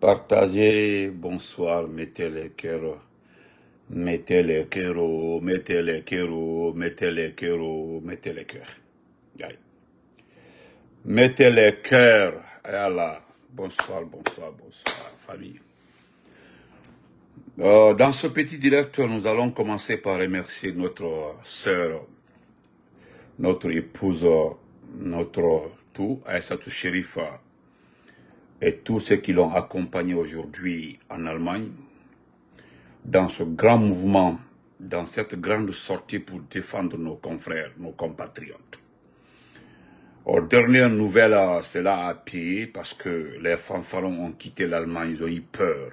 Partagez, bonsoir, mettez les cœurs. Mettez les cœurs, mettez les cœurs, mettez les cœurs, mettez les cœurs. Mettez les cœurs. voilà, Bonsoir, bonsoir, bonsoir, famille. Euh, dans ce petit direct, nous allons commencer par remercier notre sœur, notre épouse notre tout, Aïssatou Sherifa, et tous ceux qui l'ont accompagné aujourd'hui en Allemagne, dans ce grand mouvement, dans cette grande sortie pour défendre nos confrères, nos compatriotes. Dernière nouvelle, c'est cela a pied parce que les fanfarons ont quitté l'Allemagne, ils ont eu peur.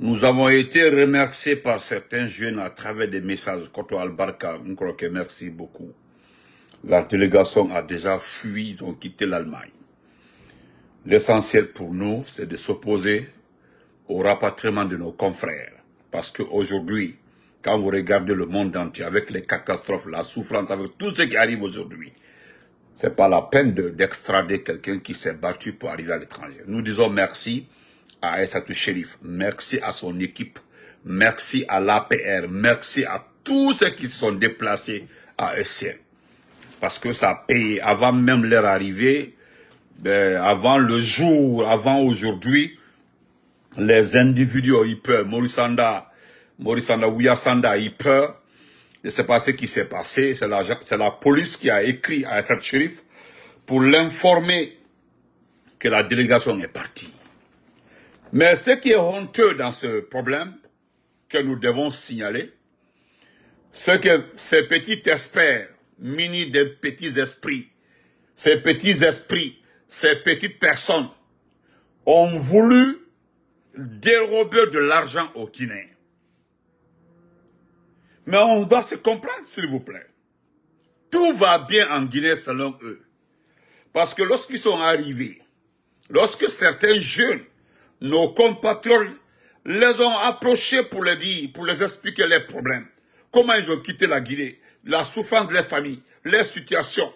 Nous avons été remerciés par certains jeunes à travers des messages. Koto Albarka, que merci beaucoup. La délégation a déjà fui, ils ont quitté l'Allemagne. L'essentiel pour nous, c'est de s'opposer au rapatriement de nos confrères. Parce qu'aujourd'hui, quand vous regardez le monde entier avec les catastrophes, la souffrance, avec tout ce qui arrive aujourd'hui, c'est pas la peine d'extrader quelqu'un qui s'est battu pour arriver à l'étranger. Nous disons merci à Essatou Sherif, merci à son équipe, merci à l'APR, merci à tous ceux qui se sont déplacés à ECM parce que ça paye avant même leur arrivée, ben, avant le jour, avant aujourd'hui, les individus hyper peur. Morisanda, Morisanda, Ouyasanda, ils peur. Je ne sais pas ce qui s'est passé. C'est la, la, police qui a écrit à cette chérif pour l'informer que la délégation est partie. Mais ce qui est honteux dans ce problème, que nous devons signaler, c'est que ces petits experts mini des petits esprits. Ces petits esprits, ces petites personnes ont voulu dérober de l'argent au Guinéens. Mais on doit se comprendre, s'il vous plaît. Tout va bien en Guinée selon eux. Parce que lorsqu'ils sont arrivés, lorsque certains jeunes, nos compatriotes, les ont approchés pour les dire, pour les expliquer les problèmes, comment ils ont quitté la Guinée, la souffrance de la famille, les situations.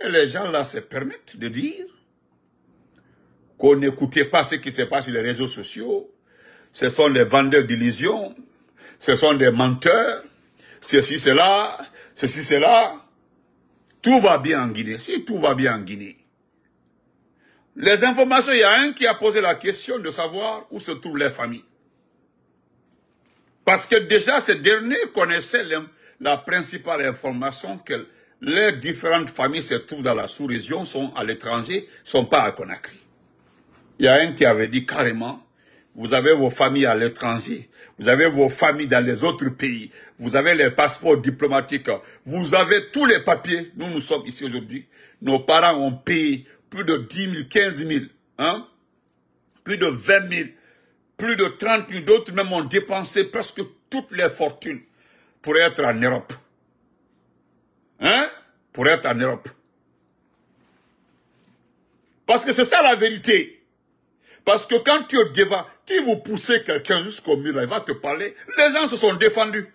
Et les gens là se permettent de dire qu'on n'écoutait pas ce qui se passe sur les réseaux sociaux. Ce sont des vendeurs d'illusions, ce sont des menteurs, ceci, cela, ceci, cela. Tout va bien en Guinée, si tout va bien en Guinée. Les informations, il y a un qui a posé la question de savoir où se trouvent les familles. Parce que déjà, ces derniers connaissaient la principale information que les différentes familles se trouvent dans la sous-région, sont à l'étranger, sont pas à Conakry. Il y a un qui avait dit carrément, vous avez vos familles à l'étranger, vous avez vos familles dans les autres pays, vous avez les passeports diplomatiques, vous avez tous les papiers. Nous, nous sommes ici aujourd'hui. Nos parents ont payé plus de 10 000, 15 000, plus de 20 000 plus de 30 000, d'autres même ont dépensé presque toutes les fortunes pour être en Europe. Hein Pour être en Europe. Parce que c'est ça la vérité. Parce que quand tu devant, tu vous pousser quelqu'un jusqu'au mur, il va te parler. Les gens se sont défendus.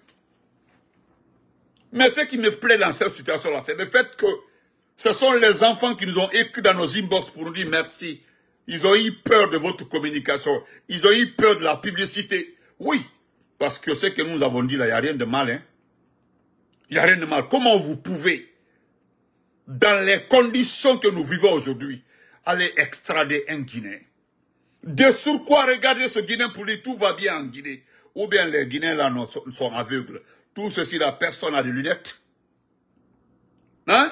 Mais ce qui me plaît dans cette situation-là, c'est le fait que ce sont les enfants qui nous ont écrit dans nos inbox pour nous dire merci. Ils ont eu peur de votre communication. Ils ont eu peur de la publicité. Oui, parce que ce que nous avons dit là, il n'y a rien de mal. hein. Il n'y a rien de mal. Comment vous pouvez, dans les conditions que nous vivons aujourd'hui, aller extrader un Guinéen De sur quoi regarder ce Guinéen pour lui, tout va bien en Guinée. Ou bien les Guinéens là sont aveugles. Tout ceci, la personne a des lunettes. Hein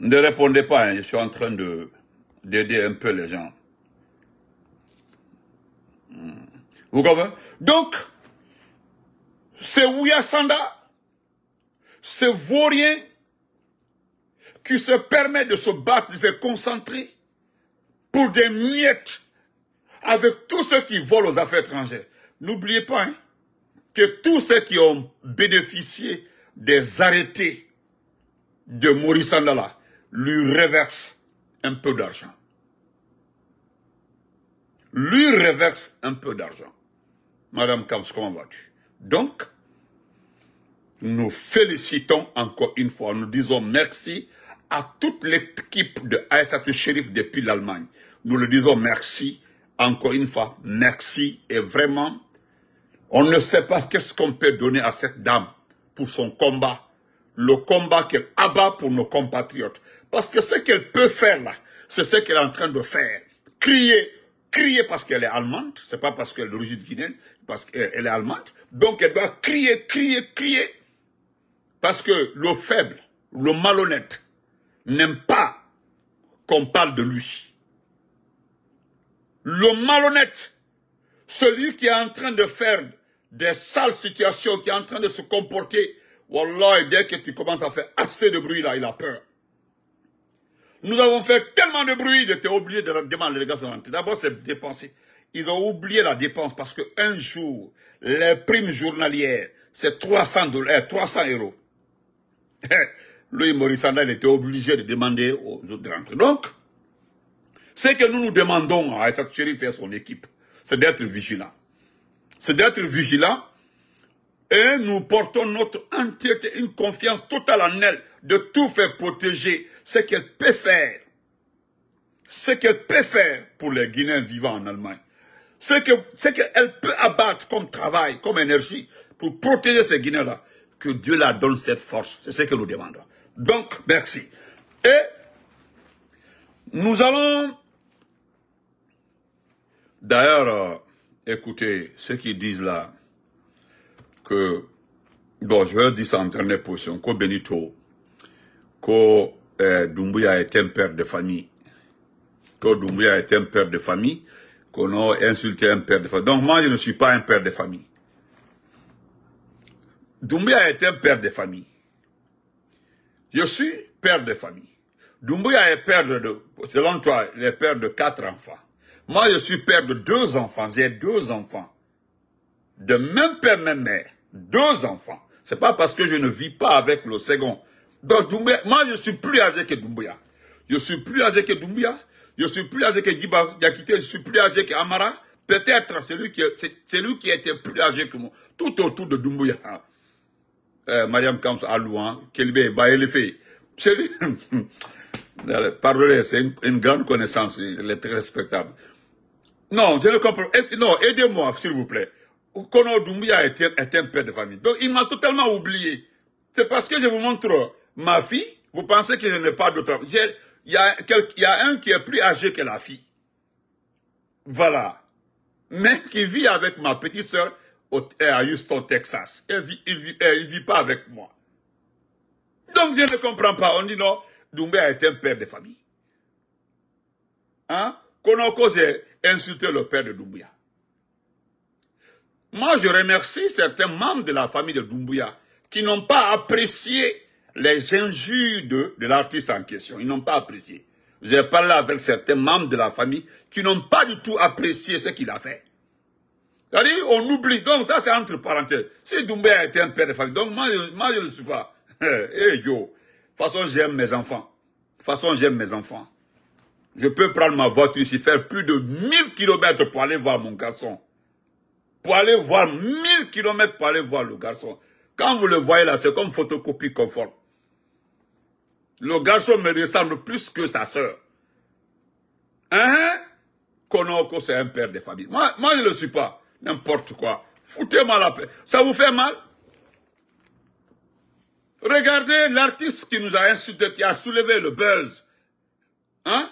Ne répondez pas, hein, je suis en train d'aider un peu les gens. Hmm. Vous comprenez Donc, c'est Sanda, c'est Vaurien qui se permet de se battre, de se concentrer pour des miettes avec tous ceux qui volent aux affaires étrangères. N'oubliez pas hein, que tous ceux qui ont bénéficié des arrêtés de Maurice Sandala, lui reverse un peu d'argent. Lui reverse un peu d'argent. Madame Kams, comment vas-tu Donc, nous félicitons encore une fois, nous disons merci à toute l'équipe de Aïssa Sheriff depuis l'Allemagne. Nous le disons merci, encore une fois, merci. Et vraiment, on ne sait pas qu'est-ce qu'on peut donner à cette dame pour son combat. Le combat qu'elle abat pour nos compatriotes. Parce que ce qu'elle peut faire là, c'est ce qu'elle est en train de faire. Crier, crier parce qu'elle est allemande, c'est pas parce qu'elle est d'origine guinéenne, parce qu'elle est allemande. Donc elle doit crier, crier, crier. Parce que le faible, le malhonnête, n'aime pas qu'on parle de lui. Le malhonnête, celui qui est en train de faire des sales situations, qui est en train de se comporter, Wallah, dès que tu commences à faire assez de bruit là, il a peur. Nous avons fait tellement de bruit, ils étaient obligés de demander les gars D'abord, c'est dépenser. Ils ont oublié la dépense parce que un jour, les primes journalières, c'est 300 dollars, 300 euros. Louis Maurice était obligé de demander aux autres de rentrer. Donc, ce que nous nous demandons à être Chérif et à son équipe, c'est d'être vigilant. C'est d'être vigilant et nous portons notre entièreté, une confiance totale en elle, de tout faire protéger, ce qu'elle peut faire. Ce qu'elle peut faire pour les Guinéens vivant en Allemagne. Ce qu'elle peut abattre comme travail, comme énergie, pour protéger ces Guinéens-là. Que Dieu la donne cette force. C'est ce que nous demandons. Donc, merci. Et nous allons, d'ailleurs, écoutez euh, écouter ce qu'ils disent là que, bon, je vais dire ça en dernière position, que Benito, que euh, est un père de famille, que Dumbuya est un père de famille, qu'on a insulté un père de famille. Donc moi, je ne suis pas un père de famille. Dumbuya est un père de famille. Je suis père de famille. Dumbuya est père de, selon toi, il est père de quatre enfants. Moi, je suis père de deux enfants. J'ai deux enfants. De même père, même mère. Deux enfants. C'est pas parce que je ne vis pas avec le second. Donc moi je suis plus âgé que Doumbouya. Je suis plus âgé que Doumbouya. Je suis plus âgé que Djiba Je suis plus âgé que Amara. Peut-être celui qui, celui qui était plus âgé que moi. Tout autour de Doumbouya. Hein. Euh, Mariam Kams Alouan, hein. Kelbe Baelefe. Celui... Euh, pardonnez, c'est une, grande connaissance. Elle est très respectable. Non, je le comprends. Non, aidez-moi, s'il vous plaît. Kono un père de famille. Donc il m'a totalement oublié. C'est parce que je vous montre ma fille, vous pensez que je n'ai pas d'autre... Il y, a y a un qui est plus âgé que la fille. Voilà. Mais qui vit avec ma petite sœur à Houston, Texas. Il vit, vit, pas avec moi. Donc je ne comprends pas. On dit non, Doumbia est un père de famille. Hein? Qu'on a causé insulter le père de Doumbia. Moi, je remercie certains membres de la famille de Doumbouya qui n'ont pas apprécié les injures de, de l'artiste en question. Ils n'ont pas apprécié. J'ai parlé avec certains membres de la famille qui n'ont pas du tout apprécié ce qu'il a fait. C'est-à-dire, on oublie. Donc, ça, c'est entre parenthèses. Si Doumbouya était un père de famille, donc moi, je, moi, je ne suis pas. Eh, yo. De toute façon, j'aime mes enfants. De toute façon, j'aime mes enfants. Je peux prendre ma voiture ici, faire plus de 1000 kilomètres pour aller voir mon garçon pour aller voir 1000 km pour aller voir le garçon. Quand vous le voyez là, c'est comme photocopie conforme. Le garçon me ressemble plus que sa sœur. Hein? Konoko, c'est un père de famille. Moi, je ne le suis pas. N'importe quoi. Foutez-moi la paix. Ça vous fait mal? Regardez l'artiste qui nous a insulté, qui a soulevé le buzz. Hein?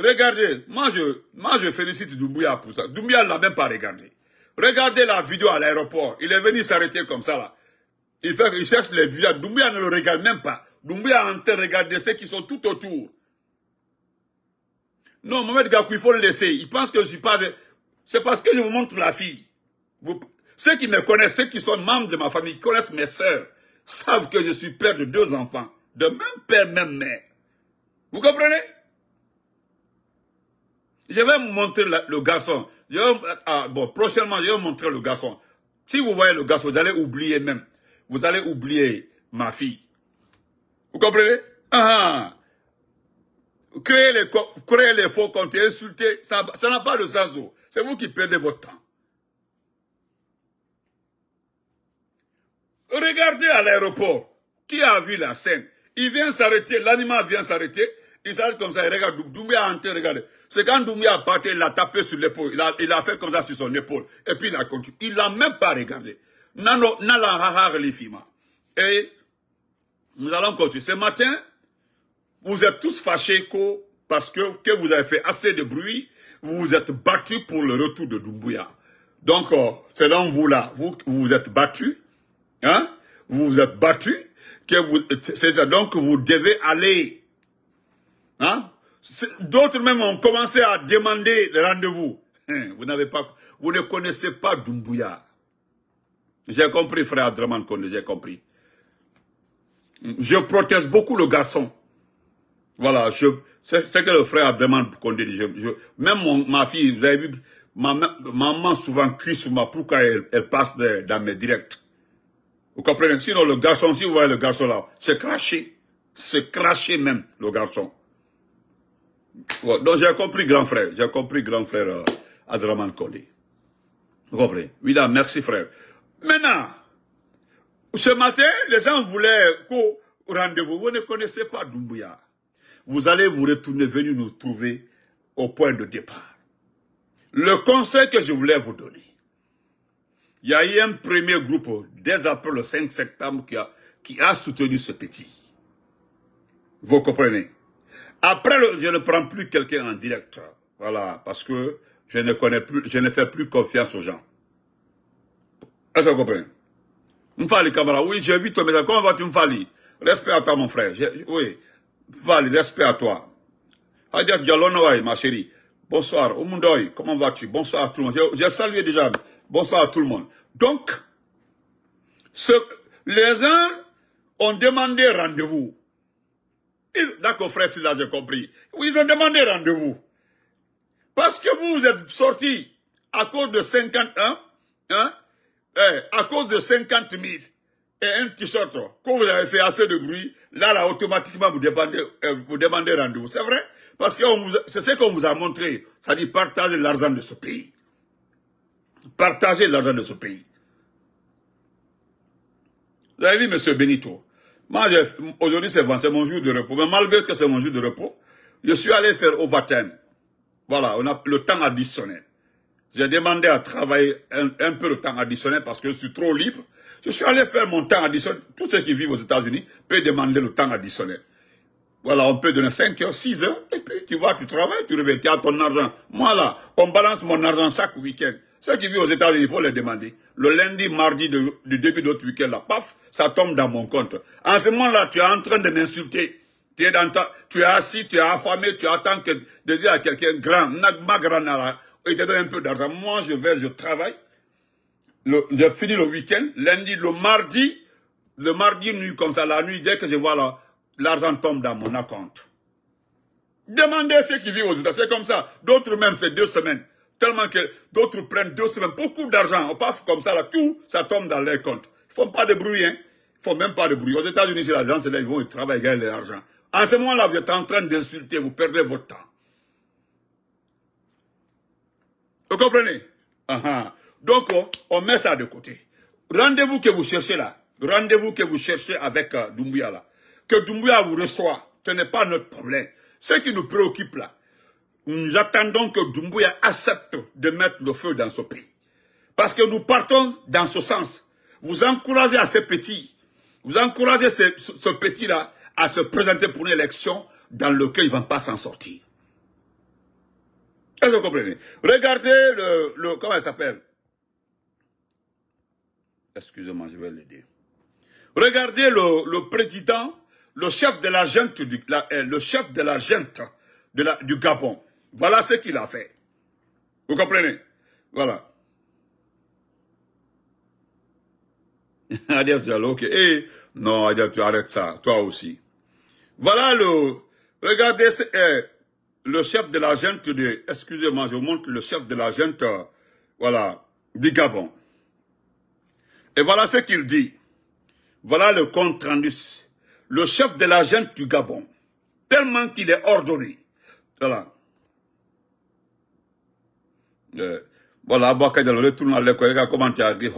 Regardez, moi je, moi je félicite Doumbouya pour ça. Doumbouya ne l'a même pas regardé. Regardez la vidéo à l'aéroport. Il est venu s'arrêter comme ça là. Il, fait, il cherche les vieux. Doumbouya ne le regarde même pas. Doumbouya est en train de regarder ceux qui sont tout autour. Non, Mohamed Gakou, il faut le laisser. Il pense que je suis pas... C'est parce que je vous montre la fille. Ceux qui me connaissent, ceux qui sont membres de ma famille, qui connaissent mes sœurs, savent que je suis père de deux enfants. De même père, même mère. Vous comprenez Je vais vous montrer le garçon. Euh, bon, prochainement, je vais montrer le garçon. Si vous voyez le garçon, vous allez oublier même. Vous allez oublier ma fille. Vous comprenez ah, ah. créer, les, les faux comptes et insulter, ça n'a pas de sens. C'est vous qui perdez votre temps. Regardez à l'aéroport. Qui a vu la scène Il vient s'arrêter, l'animal vient s'arrêter. Il s'arrête comme ça, il regarde. Doumbia a regardez. C'est quand Doumbouya a battu, il a tapé sur l'épaule. Il a, fait comme ça sur son épaule. Et puis il a continué. Il l'a même pas regardé. Et nous allons continuer. Ce matin, vous êtes tous fâchés parce que, que vous avez fait assez de bruit. Vous vous êtes battus pour le retour de Doumbouya. Donc, euh, selon vous là, vous vous êtes battus. Hein? Vous vous êtes battus. c'est ça. Donc, vous devez aller, hein? D'autres même ont commencé à demander le rendez-vous. Hein, vous vous ne connaissez pas Dumbuya. J'ai compris, frère Draman j'ai compris. Je proteste beaucoup le garçon. Voilà, je, c'est que le frère demande qu'on même ma fille, vous avez vu, maman souvent crie sur ma pourquoi elle, elle passe dans mes directs. Vous comprenez Sinon, le garçon, si vous voyez le garçon là, c'est craché. C'est craché même, le garçon donc j'ai compris, grand frère. J'ai compris, grand frère euh, Adraman Vous comprenez Oui, là, merci, frère. Maintenant, ce matin, les gens voulaient qu'au rendez-vous, vous ne connaissez pas Doumbouya. Vous allez vous retourner, venir nous trouver au point de départ. Le conseil que je voulais vous donner, il y a eu un premier groupe, dès après le 5 septembre, qui a soutenu ce petit. Vous comprenez après, je ne prends plus quelqu'un en direct. Voilà, parce que je ne connais plus, je ne fais plus confiance aux gens. Est-ce que vous comprenez M'fali Kamara, oui, j'ai vu ton message. Comment vas-tu, M'fali Respect à toi, mon frère. oui, M'fali, respect à toi. Adia Dialonawai, ma chérie. Bonsoir. Oumundoy, comment vas-tu Bonsoir à tout le monde. J'ai salué déjà. Bonsoir à tout le monde. Donc, les uns ont demandé rendez-vous. D'accord, frère, si là j'ai compris. Ils ont demandé rendez-vous. Parce que vous, êtes sorti à cause de 50, hein, hein eh, à cause de 50 000 et un t-shirt, quand vous avez fait assez de bruit, là, là, automatiquement, vous demandez, eh, vous demandez rendez-vous. C'est vrai? Parce que c'est ce qu'on vous a montré. Ça dit partager l'argent de ce pays. Partager l'argent de ce pays. Vous avez vu, M. Benito? Moi, aujourd'hui, c'est mon jour de repos. Mais malgré que c'est mon jour de repos, je suis allé faire au baptême. Voilà, on a le temps additionnel. J'ai demandé à travailler un, peu le temps additionnel parce que je suis trop libre. Je suis allé faire mon temps additionnel. Tous ceux qui vivent aux États-Unis peuvent demander le temps additionnel. Voilà, on peut donner 5 heures, 6 heures, et puis tu vois, tu travailles, tu reviens, tu as ton argent. Moi là, on balance mon argent chaque week-end. Ceux qui vivent aux États-Unis, il faut les demander. Le lundi, mardi du début d'autre week-end, là, paf, ça tombe dans mon compte. En ce moment-là, tu es en train de m'insulter. Tu es assis, tu es affamé, tu attends que, de dire à quelqu'un grand, ma grand il te donne un peu d'argent. Moi, je vais, je travaille. Le, je finis le week-end, lundi, le mardi, le mardi nuit, comme ça, la nuit, dès que je vois là, l'argent tombe dans mon compte. Demandez ceux qui vivent aux États, unis c'est comme ça. D'autres même, c'est deux semaines. Tellement que d'autres prennent deux semaines, beaucoup d'argent. On passe comme ça, tout, ça tombe dans leur compte. Ils ne font pas de bruit, hein. Ils font même pas de bruit. Aux États-Unis, c'est l'argent, c'est là, ils vont, ils travaillent, ils gagnent leur argent. En ce moment-là, vous êtes en train d'insulter, vous perdez votre temps. Vous comprenez ah, ah. Donc, oh, on met ça de côté. Rendez-vous que vous cherchez là. Rendez-vous que vous cherchez avec euh, Doumbouya là. Que Doumbouya vous reçoit, ce n'est pas notre problème. Ce qui nous préoccupe là, nous attendons que Dumbuya accepte de mettre le feu dans ce pays. Parce que nous partons dans ce sens. Vous encouragez à ces petits, vous encouragez ce, petit-là à se présenter pour une élection dans laquelle ils ne vont pas s'en sortir. Est-ce que vous comprenez Regardez le, le comment il s'appelle Excusez-moi, je vais le Regardez le, président, le chef de la eh, le chef de la du Gabon. Voilà ce qu'il a fait. Vous comprenez Voilà. Adieu, Diallo, ok. Eh, non, Adieu, tu arrêtes ça, toi aussi. Voilà le... Regardez, eh, le chef de la gente de... Excusez-moi, je montre le chef de la gente, voilà, du Gabon. Et voilà ce qu'il dit. Voilà le compte rendu. Le chef de la gente du Gabon, tellement qu'il est ordonné. Voilà. Euh, voilà, as dit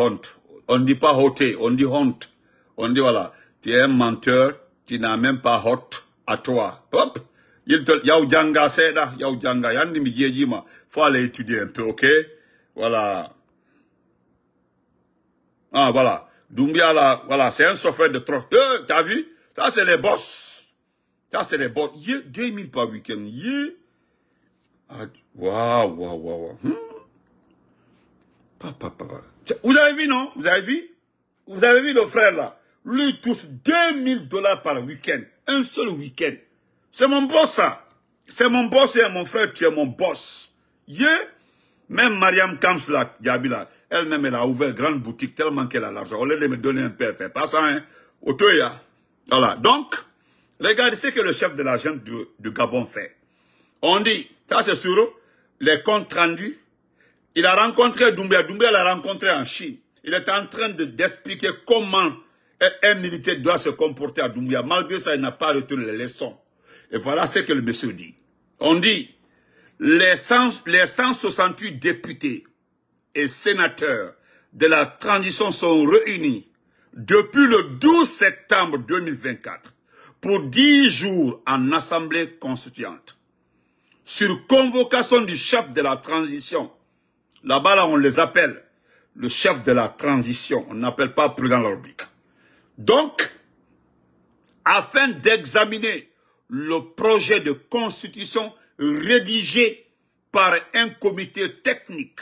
On dit pas hôté, on dit honte. On dit voilà, tu es un menteur, tu n'as même pas honte à toi. Hop il te... Seda, faut aller étudier un peu, ok Voilà. Ah, voilà. Dumbia là, voilà, c'est un chauffeur de troc. Euh, t'as vu Ça, c'est les boss. Ça, c'est les boss. a 2000 par week-end. y Waouh, waouh, waouh, waouh. Hmm. Vous avez vu, non Vous avez vu Vous avez vu le frère, là Lui, tous 2000 dollars par week-end. Un seul week-end. C'est mon boss, ça. C'est mon boss et mon frère, tu es mon boss. même Mariam Kams, elle-même, elle a ouvert grande boutique tellement qu'elle a l'argent. Au lieu de me donner un père, fait pas ça, hein. Otoya. Voilà. Donc, regardez ce que le chef de l'agent du, du Gabon fait. On dit, ça c'est sûr les comptes rendus. Il a rencontré Doumbia. Doumbia l'a rencontré en Chine. Il est en train d'expliquer comment un militaire doit se comporter à Doumbia. Malgré ça, il n'a pas retenu les leçons. Et voilà ce que le monsieur dit. On dit, les, les 168 députés et sénateurs de la transition sont réunis depuis le 12 septembre 2024 pour 10 jours en assemblée constituante sur convocation du chef de la transition. Là-bas, là, on les appelle le chef de la transition. On n'appelle pas plus Lorbic. Donc, afin d'examiner le projet de constitution rédigé par un comité technique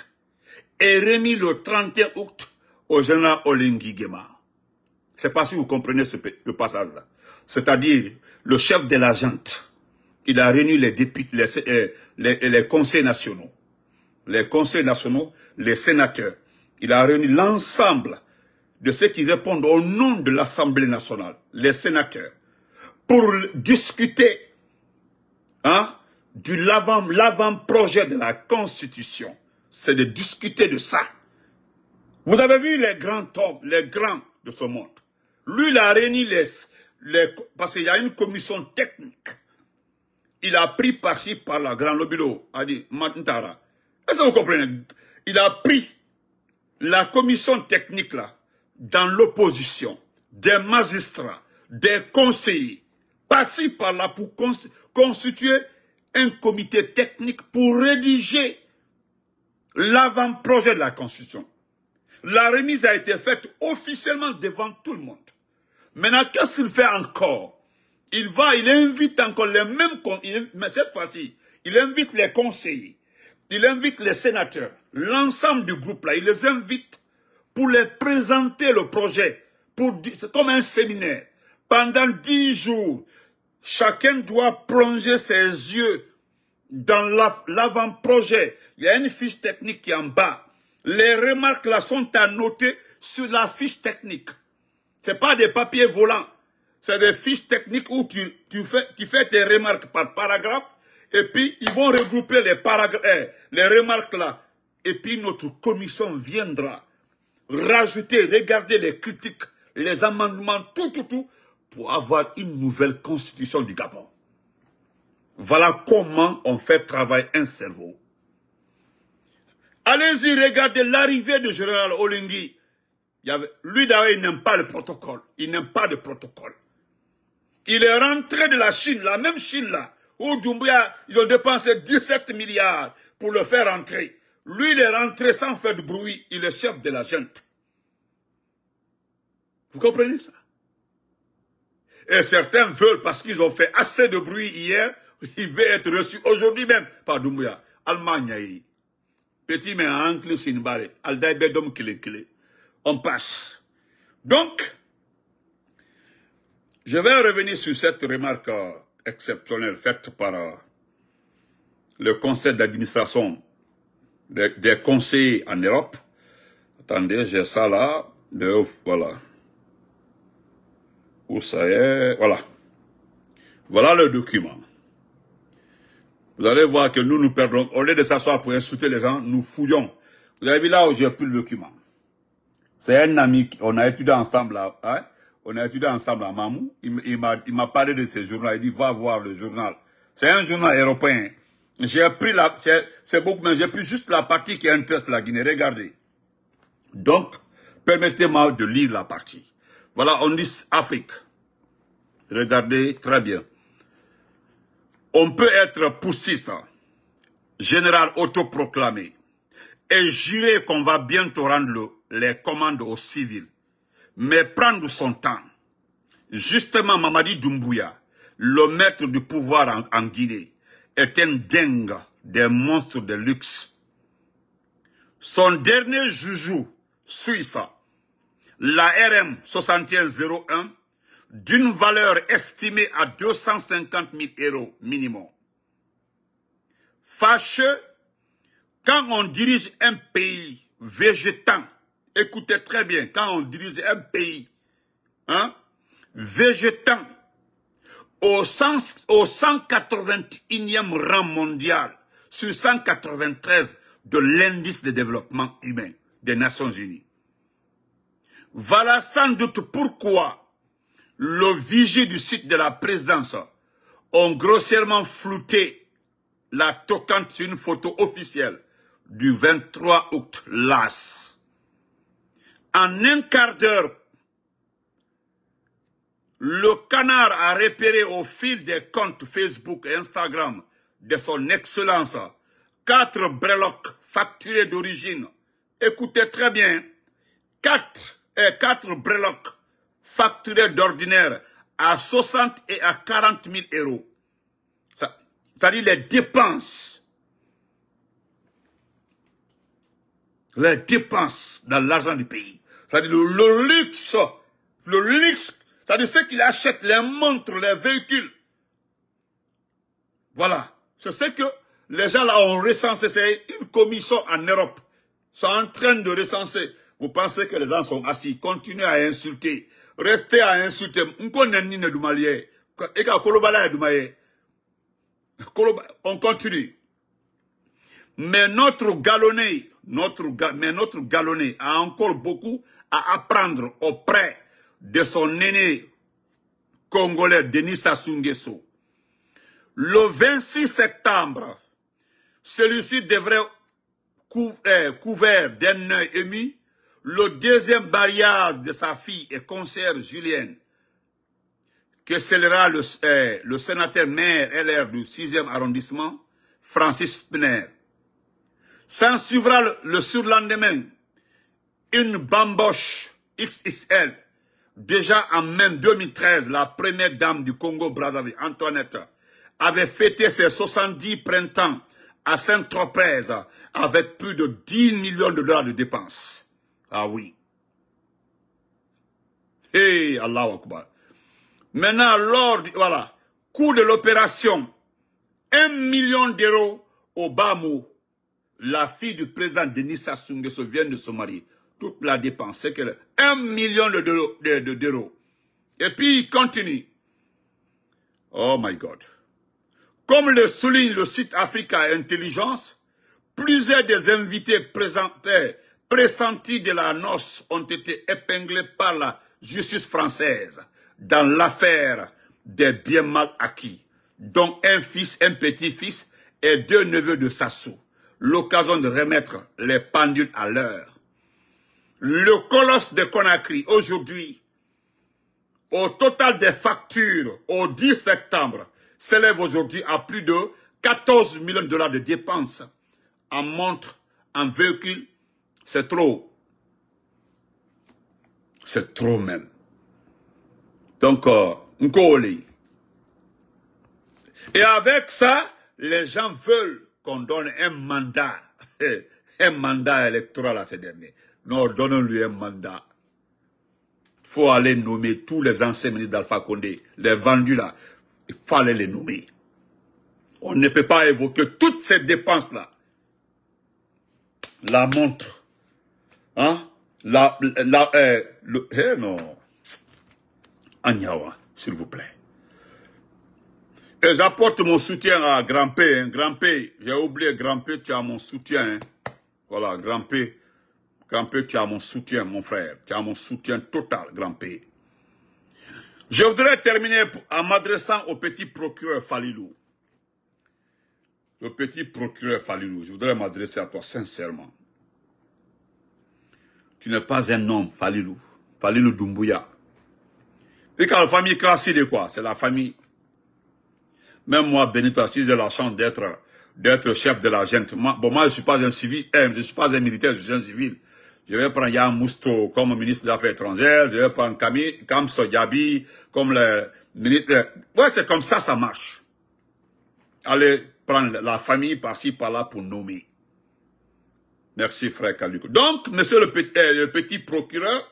et remis le 31 août au général Olingi Gema. Je ne sais pas si vous comprenez ce, le passage-là. C'est-à-dire le chef de la jante. Il a réuni les députés, euh, les, les, conseils nationaux, les conseils nationaux, les sénateurs. Il a réuni l'ensemble de ceux qui répondent au nom de l'Assemblée nationale, les sénateurs, pour discuter hein, du l'avant-projet de la Constitution. C'est de discuter de ça. Vous avez vu les grands hommes, les grands de ce monde. Lui, il a réuni les... les parce qu'il y a une commission technique il a pris parti par la grande lobilo, a dit Matintara. Est-ce que vous comprenez Il a pris la commission technique là, dans l'opposition, des magistrats, des conseillers, passés par là pour constituer un comité technique pour rédiger l'avant-projet de la Constitution. La remise a été faite officiellement devant tout le monde. Maintenant, qu'est-ce qu'il fait encore il va, il invite encore les mêmes, mais cette fois-ci, il invite les conseillers, il invite les sénateurs, l'ensemble du groupe-là, il les invite pour les présenter le projet, c'est comme un séminaire. Pendant dix jours, chacun doit plonger ses yeux dans l'avant-projet. Il y a une fiche technique qui est en bas. Les remarques là sont à noter sur la fiche technique. Ce n'est pas des papiers volants c'est des fiches techniques où tu, fais, tu tes remarques par paragraphe, et puis ils vont regrouper les, eh, les remarques là. Et puis notre commission viendra rajouter, regarder les critiques, les amendements, tout, tout, tout, pour avoir une nouvelle constitution du Gabon. Voilà comment on fait travailler un cerveau. Allez-y, regardez l'arrivée du général Olingui. Il avait, lui d'ailleurs, il n'aime pas le protocole. Il n'aime pas de protocole. Il est rentré de la Chine, la même Chine là, où Doumbouya, ils ont dépensé 17 milliards pour le faire rentrer. Lui, il est rentré sans faire de bruit. Il est chef de la gente. Vous comprenez ça Et certains veulent, parce qu'ils ont fait assez de bruit hier, il veut être reçu aujourd'hui même par Doumbouya. Allemagne, petit mais qu'il est une est. On passe. Donc, je vais revenir sur cette remarque euh, exceptionnelle faite par euh, le conseil d'administration des, conseils en Europe. Attendez, j'ai ça là. voilà. Où ça est Voilà. Voilà le document. Vous allez voir que nous nous perdons. Au lieu de s'asseoir pour insulter les gens, nous fouillons. Vous avez vu là où j'ai pris le document. C'est un ami, on a étudié ensemble là. Hein? on a étudié ensemble à Mamou. Il, m'a parlé de ce journal. Il dit, va voir le journal. C'est un journal européen. J'ai pris la, c'est beaucoup, mais j'ai pris juste la partie qui intéresse la Guinée. Regardez. Donc, permettez-moi de lire la partie. Voilà, on dit Afrique. Regardez très bien. On peut être poussiste, général autoproclamé, et jurer qu'on va bientôt rendre les commandes aux civils mais prendre son temps. Justement, Mamadi Doumbouya, le maître du pouvoir en, Guinée, est un dingue des monstres de luxe. Son dernier joujou, suisse, la RM 6101, d'une valeur estimée à 250 000 euros minimum. Fâcheux, quand on dirige un pays végétant, écoutez très bien, quand on dirige un pays, hein, végétant, au, 100, au 181e rang mondial, sur 193 de l'indice de développement humain des Nations Unies. Voilà sans doute pourquoi le vigie du site de la présidence ont grossièrement flouté la toquante sur une photo officielle du 23 août las. En un quart d'heure, le canard a repéré au fil des comptes Facebook et Instagram de son excellence quatre breloques facturés d'origine. Écoutez très bien, quatre et euh, quatre breloques facturés d'ordinaire à 60 et à 40 000 euros. C'est-à-dire les dépenses. Les dépenses dans l'argent du pays. C'est-à-dire le, luxe, le luxe, c'est-à-dire ceux qui achètent les montres, les véhicules. Voilà. C'est ce que les gens là ont recensé. C'est une commission en Europe. Ils sont en train de recenser. Vous pensez que les gens sont assis. Continuez à insulter. Restez à insulter. E on continue. Mais notre galonné, notre, mais notre galonné a encore beaucoup à apprendre auprès de son aîné congolais Denis Sassou Le 26 septembre, celui-ci devrait euh, couvert d'un œil émis, le deuxième mariage de sa fille et concert Julienne, que scellera le, euh, sénateur maire LR du 6e arrondissement, Francis Pner. S'en suivra le surlendemain, une bamboche XXL, déjà en même 2013, la première dame du Congo-Brazzaville, Antoinette, avait fêté ses 70 printemps à Saint-Tropez avec plus de 10 millions de dollars de dépenses. Ah oui. Hey, Allah Akbar. Maintenant, lors du, voilà, coût de l'opération, 1 million d'euros au bas La fille du président Denis Sassou Nguesso vient de se marier la dépense. C'est que 1 million d'euros. Et puis il continue. Oh my God. Comme le souligne le site Africa Intelligence, plusieurs des invités présentés, euh, pressentis de la noce ont été épinglés par la justice française dans l'affaire des biens mal acquis, dont un fils, un petit-fils et deux neveux de Sassou. L'occasion de remettre les pendules à l'heure le colosse de Conakry, aujourd'hui, au total des factures au 10 septembre, s'élève aujourd'hui à plus de 14 millions de dollars de dépenses en montre, en véhicule. C'est trop. C'est trop même. Donc, euh, Et avec ça, les gens veulent qu'on donne un mandat, un mandat électoral à ces derniers. Non, donnons-lui un mandat. faut aller nommer tous les anciens ministres d'Alpha Condé, les vendus là. Il fallait les nommer. On ne peut pas évoquer toutes ces dépenses-là. La montre. Hein? La, euh, eh non. Anyawa, s'il vous plaît. Et j'apporte mon soutien à Grand P. Hein. Grand P, j'ai oublié Grand P, tu as mon soutien. Hein. Voilà, Grand P. Grand père tu as mon soutien, mon frère. Tu as mon soutien total, Grand père Je voudrais terminer en m'adressant au petit procureur Falilou. Le petit procureur Falilou, je voudrais m'adresser à toi sincèrement. Tu n'es pas un homme, Falilou. Falilou Doumbouya. Et quand la famille classique de quoi C'est la famille. Même moi, Benito, si j'ai la chance d'être d'être chef de la gente, bon, moi, je ne suis pas un civil, eh, je ne suis pas un militaire, je suis un civil je vais prendre Yann Mousto comme ministre des Affaires étrangères, je vais prendre Camille, Kam comme le ministre... Ouais, c'est comme ça, ça marche. Allez prendre la famille par-ci, par-là pour nommer. Merci, frère Calico. Donc, monsieur euh, le petit, procureur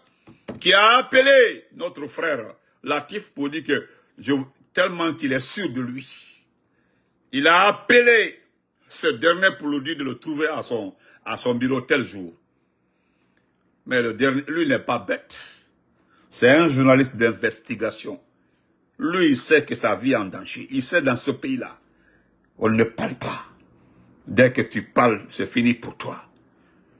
qui a appelé notre frère Latif pour dire que, je, tellement qu'il est sûr de lui, il a appelé ce dernier pour lui dire de le trouver à son, à son bureau tel jour. Mais le dernier, lui n'est pas bête. C'est un journaliste d'investigation. Lui, il sait que sa vie est en danger. Il sait dans ce pays-là, on ne parle pas. Dès que tu parles, c'est fini pour toi.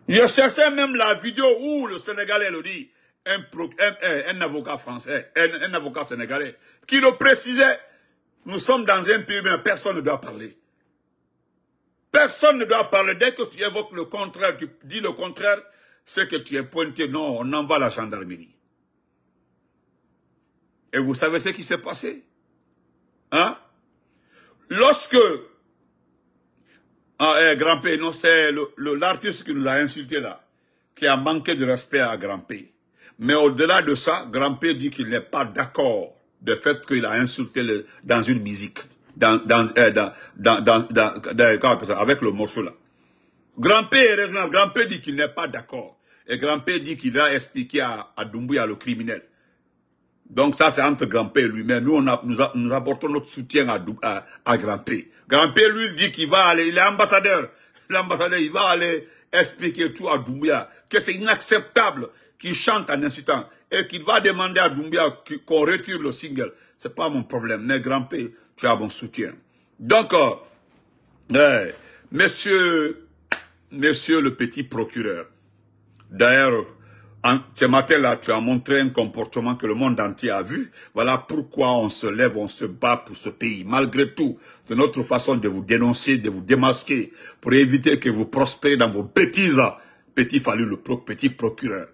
Je cherchais même la vidéo où le Sénégalais le dit, un, avocat français, un, avocat sénégalais, qui le précisait, nous sommes dans un pays où personne ne doit parler. Personne ne doit parler. Dès que tu évoques le contraire, tu dis le contraire, c'est que tu es pointé. Non, on en envoie la gendarmerie. Et vous savez ce qui s'est passé Hein Lorsque... Ah, eh, Grand P, non, c'est l'artiste qui nous a insulté là, qui a manqué de respect à Grand P. Mais au-delà de ça, Grand P dit qu'il n'est pas d'accord du fait qu'il a insulté dans une musique, dans, eh, avec le morceau là. Grand P est raisonnable. P dit qu'il n'est pas d'accord. Et grand-père dit qu'il a expliqué à, à le criminel. Donc ça, c'est entre grand-père lui Mais Nous, on a, nous, apportons notre soutien à, à, grand-père. Grand-père, lui, dit qu'il va aller, il est ambassadeur. L'ambassadeur, il va aller expliquer tout à Doumbouya, que c'est inacceptable qu'il chante en incitant et qu'il va demander à Doumbouya qu'on retire le single. C'est pas mon problème, mais grand-père, tu as mon soutien. Donc, euh, eh, monsieur, monsieur le petit procureur, D'ailleurs, ce matin-là, tu as montré un comportement que le monde entier a vu. Voilà pourquoi on se lève, on se bat pour ce pays. Malgré tout, c'est notre façon de vous dénoncer, de vous démasquer, pour éviter que vous prospérez dans vos bêtises, petit fallu le petit procureur.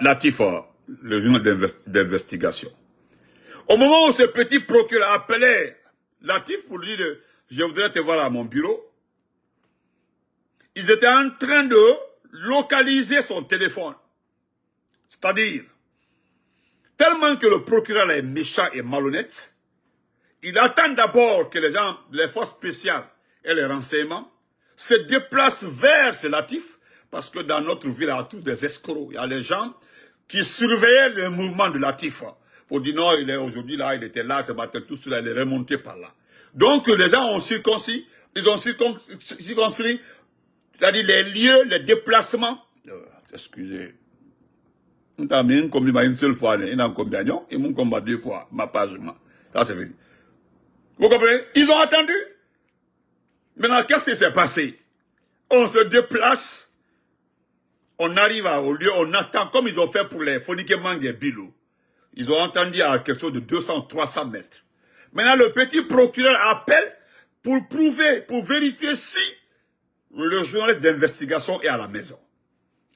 Latif, euh, le journal d'investigation. Au moment où ce petit procureur appelait Latif pour lui dire je voudrais te voir à mon bureau. Ils étaient en train de localiser son téléphone. C'est-à-dire, tellement que le procureur est méchant et malhonnête, il attend d'abord que les gens, les forces spéciales et les renseignements se déplacent vers ce latif, parce que dans notre ville, il y a tous des escrocs. Il y a des gens qui surveillaient le mouvement de latif. Pour dire non, il est aujourd'hui là, il était là, se battait tout cela, il est remonté par là. Donc les gens ont circoncis, ils ont circoncis, c'est-à-dire les lieux, les déplacements. Euh, excusez. On t'a mis une seule fois, il a et mon combat deux fois, ma page. Ça c'est fini. Vous comprenez Ils ont attendu. Maintenant, qu'est-ce qui s'est passé On se déplace, on arrive au lieu, on attend, comme ils ont fait pour les Fonike Mang et Bilo. Ils ont entendu à quelque chose de 200, 300 mètres. Maintenant, le petit procureur appelle pour prouver, pour vérifier si le journaliste d'investigation est à la maison.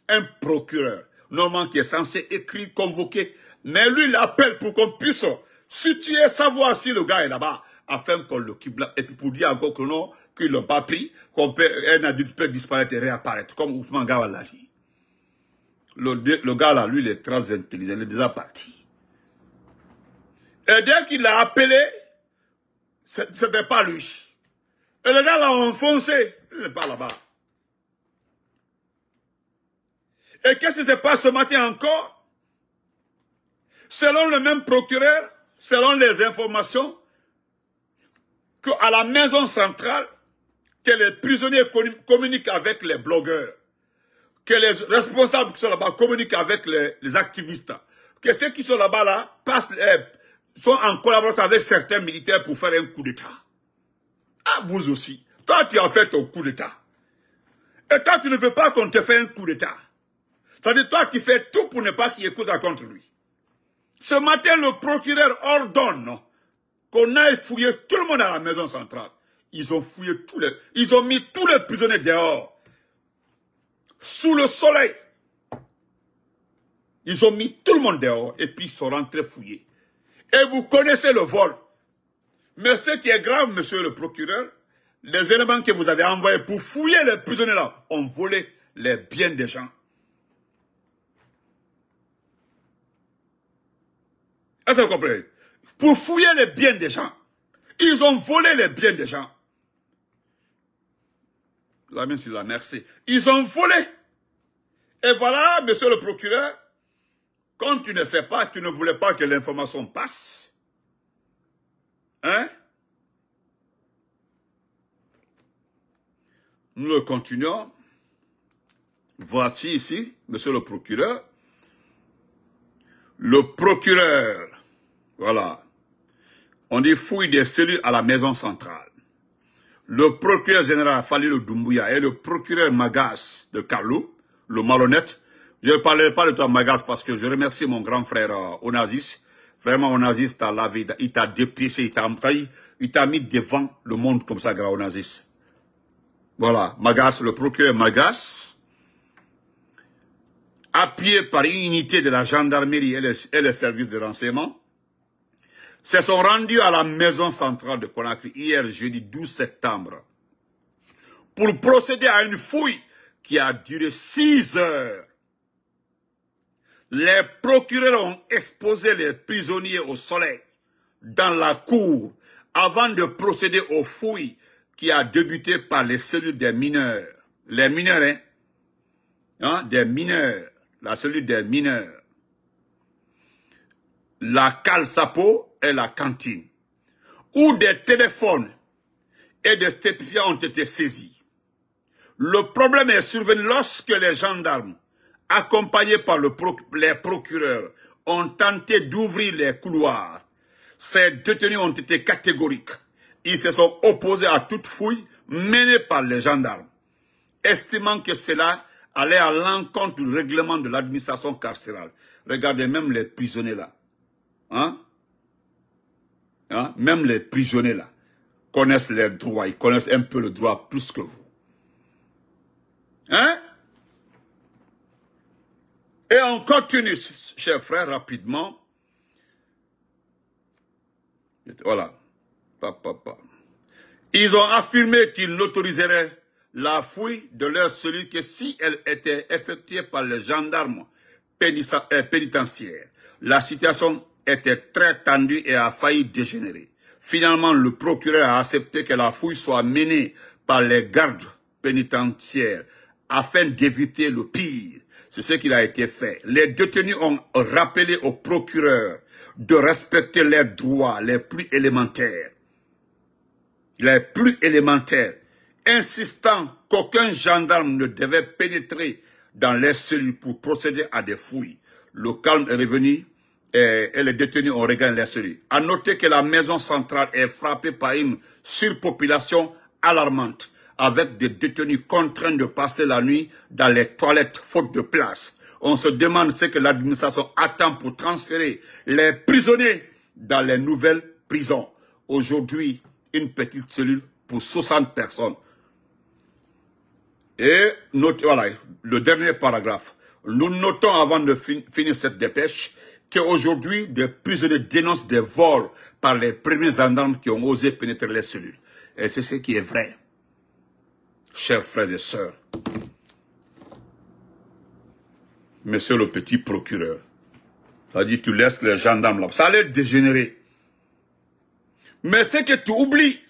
Un procureur, normalement, qui est censé écrire, convoquer, mais lui, il appelle pour qu'on puisse situer, savoir si le gars est là-bas, afin qu'on le kibla, et puis pour dire encore que non, qu'il l'a pas pris, qu'un adulte peut disparaître et réapparaître, comme Ousmane Gawal dit. Le, le gars là, lui, il est très intelligent, il est déjà parti. Et dès qu'il l'a appelé, ce n'était pas lui. Et le gars l'a enfoncé. Il n'est pas là-bas. Et qu'est-ce qui se passe ce matin encore Selon le même procureur, selon les informations, qu'à la maison centrale, que les prisonniers communiquent avec les blogueurs, que les responsables qui sont là-bas communiquent avec les, activistes, que ceux qui sont là-bas là, passent, eh, sont en collaboration avec certains militaires pour faire un coup d'État. Ah, vous aussi. Toi, tu as fait ton coup d'État. Et toi, tu ne veux pas qu'on te fasse un coup d'État. C'est-à-dire, toi, tu fais tout pour ne pas qu'il écoute contre lui. Ce matin, le procureur ordonne qu'on aille fouiller tout le monde à la maison centrale. Ils ont fouillé tous les... Ils ont mis tous les prisonniers dehors. Sous le soleil. Ils ont mis tout le monde dehors et puis ils sont rentrés fouillés. Et vous connaissez le vol. Mais ce qui est grave, monsieur le procureur, les éléments que vous avez envoyés pour fouiller les prisonniers là ont volé les biens des gens. Est-ce que vous comprenez Pour fouiller les biens des gens. Ils ont volé les biens des gens. La main sur la merci. Ils ont volé. Et voilà, monsieur le procureur, quand tu ne sais pas, tu ne voulais pas que l'information passe. Hein Nous le continuons. Voici ici, monsieur le procureur. Le procureur, voilà. On dit fouille des cellules à la maison centrale. Le procureur général le Doumbouya et le procureur Magas de Carlo, le malhonnête, je ne parlerai pas de toi, Magas, parce que je remercie mon grand frère euh, Onazis. Vraiment, Onazis t'a lavé, il t'a déplacé, il t'a emprunté, il t'a mis devant le monde comme ça, grand Onazis. Voilà, Magas, le procureur Magas, appuyé par une unité de la gendarmerie et les, services de renseignement, se sont rendus à la maison centrale de Conakry hier jeudi 12 septembre pour procéder à une fouille qui a duré 6 heures les procureurs ont exposé les prisonniers au soleil dans la cour avant de procéder aux fouilles qui a débuté par les cellules des mineurs. Les mineurs, hein? hein? Des mineurs. La cellule des mineurs. La cale sapo et la cantine. Où des téléphones et des stupéfiants ont été saisis. Le problème est survenu lorsque les gendarmes accompagnés par le les procureurs, ont tenté d'ouvrir les couloirs. Ces détenus ont été catégoriques. Ils se sont opposés à toute fouille menée par les gendarmes, estimant que cela allait à l'encontre du règlement de l'administration carcérale. Regardez même les prisonniers là. Hein? Hein? Même les prisonniers là connaissent les droits, ils connaissent un peu le droit plus que vous. Hein et on continue, chers frères, rapidement. Voilà. Ils ont affirmé qu'ils n'autoriseraient la fouille de leur cellule que si elle était effectuée par les gendarmes euh, pénitentiaires. La situation était très tendue et a failli dégénérer. Finalement, le procureur a accepté que la fouille soit menée par les gardes pénitentiaires afin d'éviter le pire. C'est ce qu'il a été fait. Les détenus ont rappelé au procureur de respecter leurs droits les plus élémentaires. Les plus élémentaires. Insistant qu'aucun gendarme ne devait pénétrer dans les cellules pour procéder à des fouilles. Le calme est revenu et, les détenus ont regagné les cellules. À noter que la maison centrale est frappée par une surpopulation alarmante avec des détenus contraints de passer la nuit dans les toilettes faute de place. On se demande ce que l'administration attend pour transférer les prisonniers dans les nouvelles prisons. Aujourd'hui, une petite cellule pour 60 personnes. Et voilà, le dernier paragraphe. Nous notons avant de finir cette dépêche qu'aujourd'hui, des prisonniers dénoncent des vols par les premiers gendarmes qui ont osé pénétrer les cellules. Et c'est ce qui est vrai chers frères et sœurs, monsieur le petit procureur, ça dit, tu laisses les gendarmes là, ça allait dégénérer. Mais ce que tu oublies,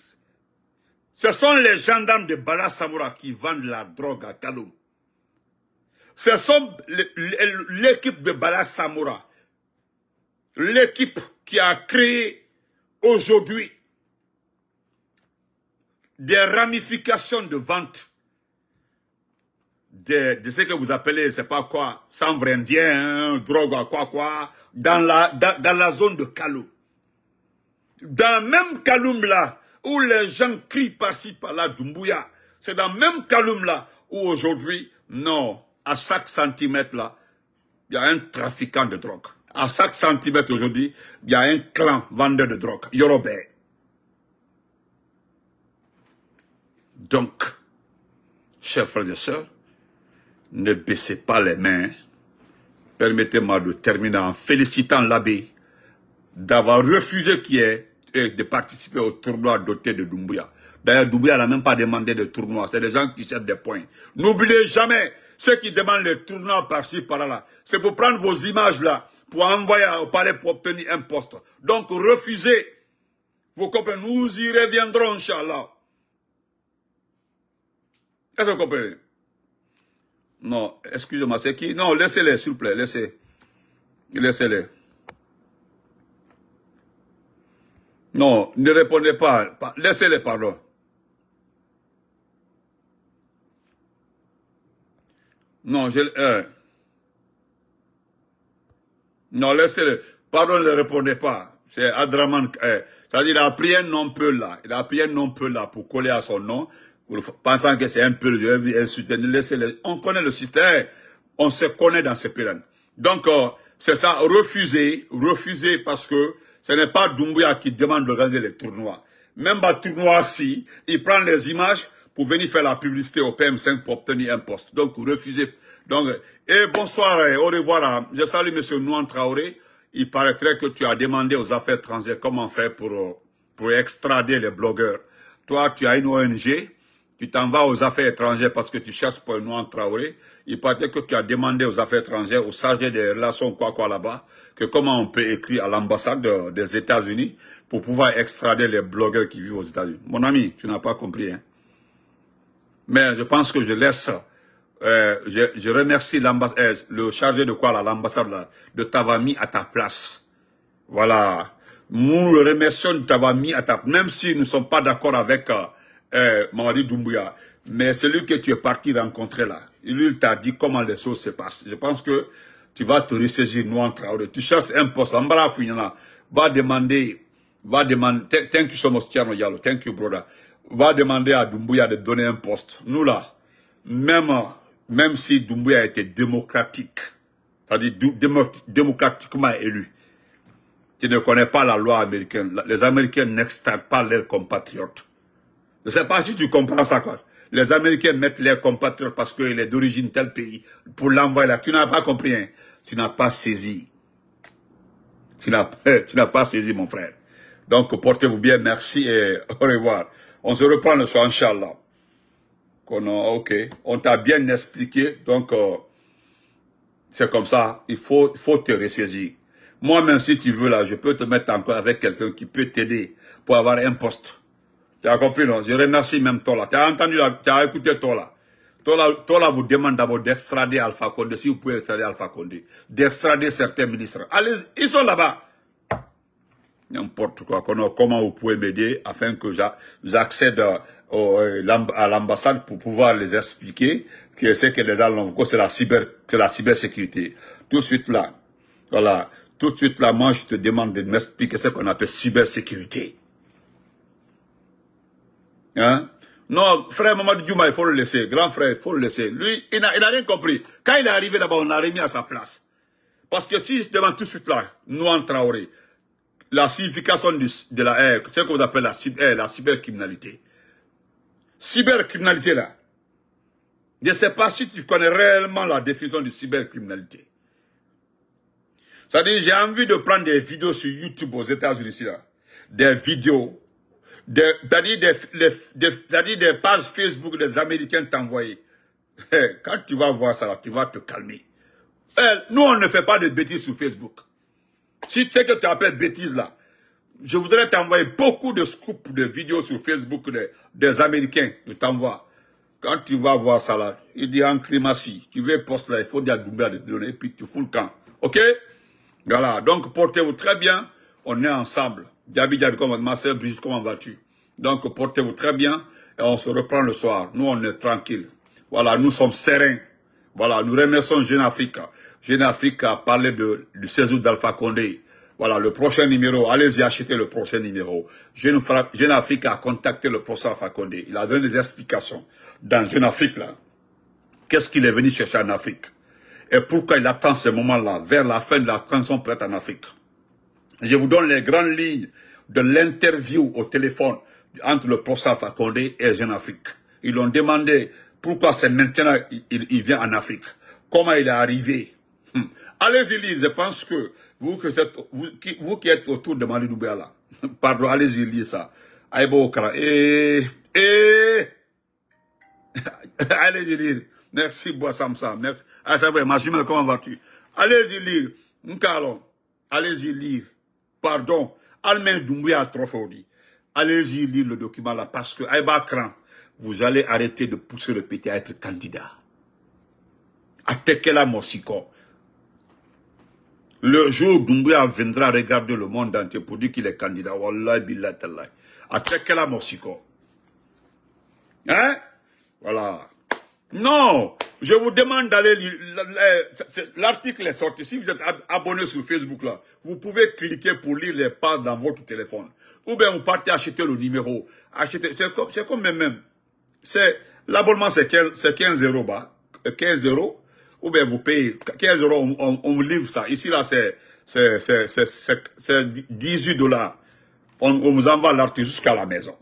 ce sont les gendarmes de Bala Samoura qui vendent la drogue à Kaloum. Ce sont l'équipe de Bala Samoura, l'équipe qui a créé aujourd'hui des ramifications de vente de, de ce que vous appelez, c'est pas quoi, vrai indien, hein, drogue quoi quoi, dans la, dans, la zone de Kalou. Dans même Kaloum là, où les gens crient par-ci par-là, Dumbuya, c'est dans même Kaloum là, où aujourd'hui, non, à chaque centimètre là, il y a un trafiquant de drogue. À chaque centimètre aujourd'hui, il y a un clan vendeur de drogue, Yorobé. Donc, chers frères et sœurs, ne baissez pas les mains. Permettez-moi de terminer en félicitant l'abbé d'avoir refusé qui est euh, de participer au tournoi doté de Doumbouya. D'ailleurs, Doumbouya n'a même pas demandé de tournoi. C'est des gens qui cherchent des points. N'oubliez jamais ceux qui demandent le tournoi par-ci, par-là. C'est pour prendre vos images là, pour envoyer au palais pour obtenir un poste. Donc, refusez. Vos copains, nous y reviendrons, Inch'Allah. Est-ce que vous comprenez Non, excusez-moi, c'est qui Non, laissez-les, s'il vous plaît, laissez. Laissez-les. Non, ne répondez pas. Laissez-les, pardon. Non, je... Euh. Non, laissez-le. Pardon, ne répondez pas. C'est Adraman. Euh, c'est-à-dire, il a pris un nom peu là. Il a pris un nom peu là pour coller à son nom pensant que c'est un peu On connaît le système. On se connaît dans ces pays Donc, euh, c'est ça, refuser, refuser parce que ce n'est pas Doumbouya qui demande d'organiser les tournois. Même à tournois ci il prend les images pour venir faire la publicité au PM5 pour obtenir un poste. Donc, refuser. Donc, et eh, bonsoir, eh, au revoir. Je salue Monsieur Nouan Traoré. Il paraîtrait que tu as demandé aux affaires étrangères comment faire pour, euh, pour extrader les blogueurs. Toi, tu as une ONG, tu t'en vas aux affaires étrangères parce que tu cherches pour nous Traoré. Il paraît que tu as demandé aux affaires étrangères, aux chargés des relations quoi quoi là-bas, que comment on peut écrire à l'ambassade des États-Unis pour pouvoir extrader les blogueurs qui vivent aux États-Unis. Mon ami, tu n'as pas compris. Hein? Mais je pense que je laisse, euh, je, remercie euh, le chargé de quoi là, l'ambassade de t'avoir mis à ta place. Voilà. Nous le remercions de t'avoir mis à ta place, même si nous ne sommes pas d'accord avec... Euh, euh, Doumbouya, mais celui que tu es parti rencontrer là, il t'a dit comment les choses se passent. Je pense que tu vas te ressaisir, nous en Traoré. Tu cherches un poste, en va demander, va demander, thank you thank you brother, va demander à Doumbouya de donner un poste. Nous là, même, même si Doumbouya était démocratique, c'est-à-dire démocratiquement élu, tu ne connais pas la loi américaine. Les Américains n'extradent pas leurs compatriotes. Je ne sais pas si tu comprends ça, quoi. Les Américains mettent leurs compatriotes parce qu'il est d'origine tel pays pour l'envoyer là. Tu n'as pas compris, hein. Tu n'as pas saisi. Tu n'as pas saisi, mon frère. Donc, portez-vous bien. Merci et au revoir. On se reprend le soir, Inch'Allah. Ok, on t'a bien expliqué, donc euh, c'est comme ça, il faut, faut te ressaisir. Moi-même, si tu veux, là, je peux te mettre encore avec quelqu'un qui peut t'aider pour avoir un poste. Tu as compris, non Je remercie même Tola. Tu as entendu, tu as écouté Tola. Toi, là, vous demande d'abord d'extrader Alpha Condé, si vous pouvez extrader Alpha Condé, d'extrader certains ministres. Allez, ils sont là-bas. N'importe quoi. Comment vous pouvez m'aider afin que j'accède euh, euh, à l'ambassade pour pouvoir les expliquer que c'est que les allons c'est la cyber, que la cybersécurité. Tout de suite là. Voilà. Tout de suite là, moi, je te demande de m'expliquer ce qu'on appelle cybersécurité. Hein? Non, frère Mamadou Djuma, il faut le laisser. Grand frère, il faut le laisser. Lui, il n'a rien compris. Quand il est arrivé là-bas, on l'a remis à sa place. Parce que si devant tout de suite là, nous en Traoré, la signification de la, c'est ce qu'on appelle la, eh, la cybercriminalité. Cybercriminalité là. Je ne sais pas si tu connais réellement la définition de cybercriminalité. Ça à dire j'ai envie de prendre des vidéos sur YouTube aux États-Unis là. Des vidéos T'as dit des, des, pages Facebook des Américains t'envoyer. Eh, quand tu vas voir ça, tu vas te calmer. Eh, nous, on ne fait pas de bêtises sur Facebook. Si tu sais que tu appelles bêtises là, je voudrais t'envoyer beaucoup de scoops de vidéos sur Facebook des, des Américains. Je t'envoie. Quand tu vas voir ça là, il dit en climatie, tu veux poster là, il faut dire à de donner, puis tu fous le camp. Ok Voilà, donc portez-vous très bien, on est ensemble comment, ma soeur comment vas-tu Donc, portez-vous très bien et on se reprend le soir. Nous, on est tranquille. Voilà, nous sommes sereins. Voilà, nous remercions Jeune Africa. Jeune Afrique a parlé du 16 d'Alpha Condé. Voilà, le prochain numéro, allez-y acheter le prochain numéro. Jeune, Jeune a contacté le professeur Alpha Condé. Il a donné des explications dans Jeune Afrique, là. Qu'est-ce qu'il est venu chercher en Afrique Et pourquoi il attend ce moment-là, vers la fin de la transition prête en Afrique je vous donne les grandes lignes de l'interview au téléphone entre le professeur Fakonde et Jeune Afrique. Ils l'ont demandé pourquoi c'est maintenant qu'il vient en Afrique. Comment il est arrivé. Hum. Allez-y, lire. Je pense que vous, que vous, qui, êtes autour de Mali Doubéala, pardon, allez-y, lire ça. Eh, eh. allez-y, lire. Merci, Sam. Merci. Ah, ça va, ma comment vas-tu? Allez-y, lire. Allez-y, lire pardon, Almen Doumbouya a Allez-y lire le document là, parce que Aïba Kran, vous allez arrêter de pousser le PT à être candidat. la morsiko. Le jour où Doumbouya viendra regarder le monde entier pour dire qu'il est candidat, Wallahi billah tallah. la Mossiko. Hein? Voilà. Non! Je vous demande d'aller l'article est sorti. Si vous êtes abonné sur Facebook là, vous pouvez cliquer pour lire les pages dans votre téléphone. Ou bien vous partez acheter le numéro. Acheter, c'est comme, comme même. C'est, l'abonnement c'est 15, euros 15 euros. Ou bien vous payez 15 euros, on, vous livre ça. Ici là c'est, c'est, 18 dollars. On, vous envoie l'article jusqu'à la maison.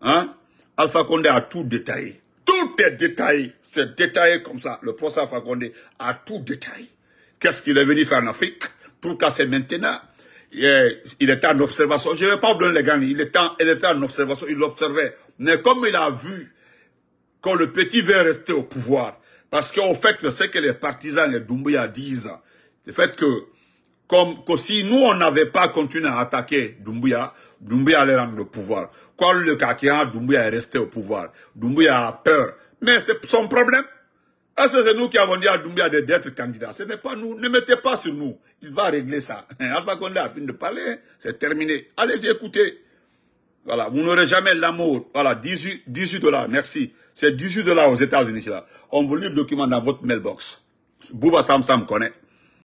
Hein? Alpha Condé a tout détaillé tout est détaillé. C'est détaillé comme ça. Le professeur Fakonde a tout détaillé. Qu'est-ce qu'il est venu faire en Afrique Pourquoi c'est maintenant eh, il était en observation. Je ne vais pas vous donner les gars. Il était, en, il en observation. Il l'observait. Mais comme il a vu que le petit veut rester au pouvoir, parce qu'au fait, sais que les partisans, les Doumbouya disent, le fait que, comme, que si nous, on n'avait pas continué à attaquer Doumbouya, Doumbouya allait rendre le pouvoir. Quand le Kakia, Doumbouya est resté au pouvoir. Doumbouya a peur. Mais c'est son problème. c'est nous qui avons dit à Doumbouya d'être candidat Ce n'est pas nous. Ne mettez pas sur nous. Il va régler ça. Alpha Condé a fini de parler. C'est terminé. Allez-y écoutez. Voilà, vous n'aurez jamais l'amour. Voilà, 18, 18 dollars, merci. C'est 18 dollars aux États-Unis, On vous lit le document dans votre mailbox. Bouba Sam Sam connaît.